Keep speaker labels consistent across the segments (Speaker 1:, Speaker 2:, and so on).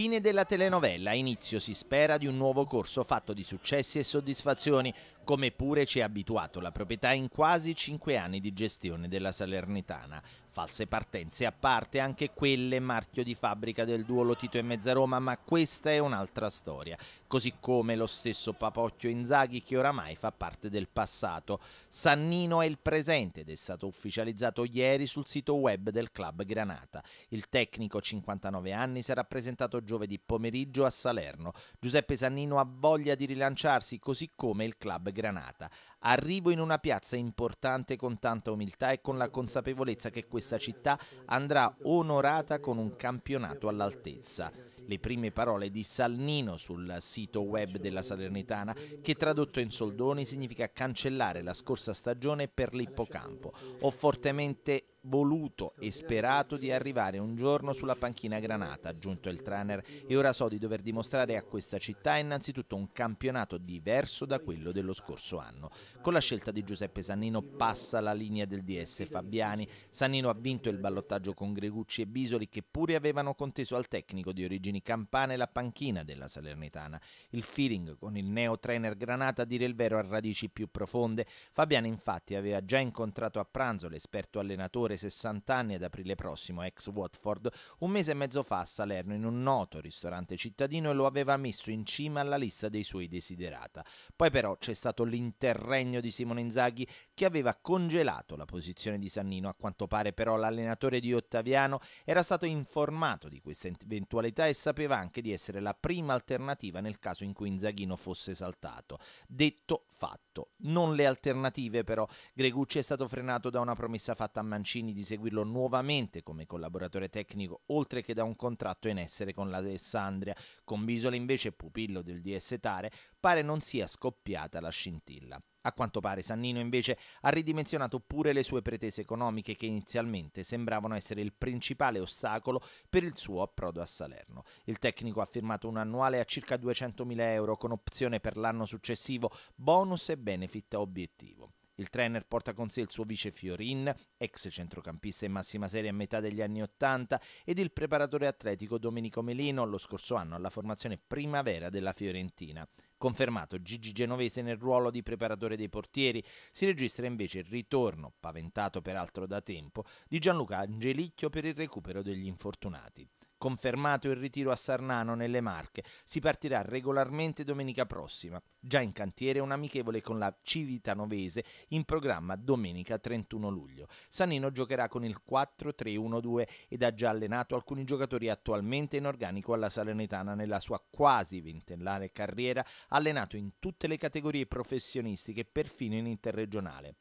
Speaker 1: Fine della telenovela, inizio si spera di un nuovo corso fatto di successi e soddisfazioni, come pure ci è abituato la proprietà in quasi cinque anni di gestione della Salernitana. False partenze a parte anche quelle marchio di fabbrica del duolo Tito e Mezzaroma, ma questa è un'altra storia, così come lo stesso Papocchio Inzaghi che oramai fa parte del passato. Sannino è il presente ed è stato ufficializzato ieri sul sito web del club Granata. Il tecnico 59 anni sarà presentato giovedì pomeriggio a Salerno. Giuseppe Sannino ha voglia di rilanciarsi, così come il club Granata Granata. Arrivo in una piazza importante con tanta umiltà e con la consapevolezza che questa città andrà onorata con un campionato all'altezza. Le prime parole di Salnino sul sito web della Salernitana, che tradotto in soldoni significa cancellare la scorsa stagione per l'ippocampo. Ho fortemente voluto e sperato di arrivare un giorno sulla panchina granata, aggiunto il trainer, e ora so di dover dimostrare a questa città innanzitutto un campionato diverso da quello dello scorso anno. Con la scelta di Giuseppe Sannino passa la linea del DS Fabiani. Sannino ha vinto il ballottaggio con Gregucci e Bisoli che pure avevano conteso al tecnico di origini campane la panchina della Salernitana. Il feeling con il neo trainer granata a dire il vero ha radici più profonde. Fabiani infatti aveva già incontrato a pranzo l'esperto allenatore giocatore 60 anni ad aprile prossimo, ex Watford, un mese e mezzo fa a Salerno in un noto ristorante cittadino e lo aveva messo in cima alla lista dei suoi desiderata. Poi però c'è stato l'interregno di Simone Inzaghi che aveva congelato la posizione di Sannino, a quanto pare però l'allenatore di Ottaviano era stato informato di questa eventualità e sapeva anche di essere la prima alternativa nel caso in cui Inzaghino fosse saltato. Detto fatto, non le alternative però. Gregucci è stato frenato da una promessa fatta a Mancini Mancini di seguirlo nuovamente come collaboratore tecnico, oltre che da un contratto in essere con l'Alessandria. Con Bisola invece, pupillo del DS Tare, pare non sia scoppiata la scintilla. A quanto pare Sannino invece ha ridimensionato pure le sue pretese economiche che inizialmente sembravano essere il principale ostacolo per il suo approdo a Salerno. Il tecnico ha firmato un annuale a circa 200.000 euro con opzione per l'anno successivo, bonus e benefit a obiettivo. Il trainer porta con sé il suo vice Fiorin, ex centrocampista in massima serie a metà degli anni Ottanta, ed il preparatore atletico Domenico Melino lo scorso anno alla formazione primavera della Fiorentina. Confermato Gigi Genovese nel ruolo di preparatore dei portieri, si registra invece il ritorno, paventato peraltro da tempo, di Gianluca Angelicchio per il recupero degli infortunati. Confermato il ritiro a Sarnano nelle Marche, si partirà regolarmente domenica prossima. Già in cantiere un amichevole con la Civitanovese in programma domenica 31 luglio. Sanino giocherà con il 4-3-1-2 ed ha già allenato alcuni giocatori attualmente in organico alla Salernitana nella sua quasi ventennale carriera, allenato in tutte le categorie professionistiche, perfino in interregionale.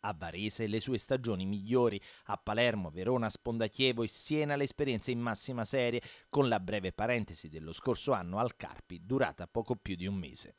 Speaker 1: A Varese le sue stagioni migliori, a Palermo, Verona, Spondachievo e Siena l'esperienza in massima serie, con la breve parentesi dello scorso anno al Carpi, durata poco più di un mese.